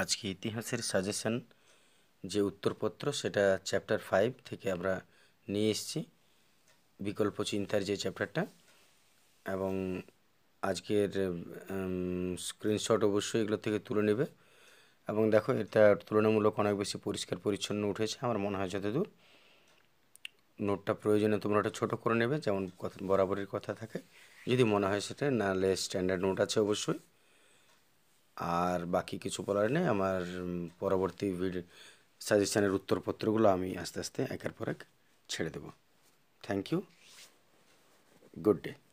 আজকে ইতিহাসের সাজেশন যে উত্তরপত্র সেটা চ্যাপ্টার ফাইভ থেকে আমরা নিয়ে এসেছি বিকল্প চিন্তার যে চ্যাপ্টারটা এবং আজকের স্ক্রিনশট অবশ্যই এগুলো থেকে তুলে নেবে এবং দেখো এটা তুলনামূলক অনেক বেশি পরিষ্কার পরিচ্ছন্ন উঠেছে আমার মনে হয় যতদূর নোটটা প্রয়োজনে তোমরা ওটা ছোটো করে নেবে যেমন কথা বরাবরের কথা থাকে যদি মনে হয় সেটা নাহলে স্ট্যান্ডার্ড নোট আছে অবশ্যই আর বাকি কিছু বলার নেই আমার পরবর্তী ভিড সাজেশানের উত্তরপত্রগুলো আমি আস্তে আস্তে একের পর এক ছেড়ে দেব থ্যাংক ইউ গুড ডে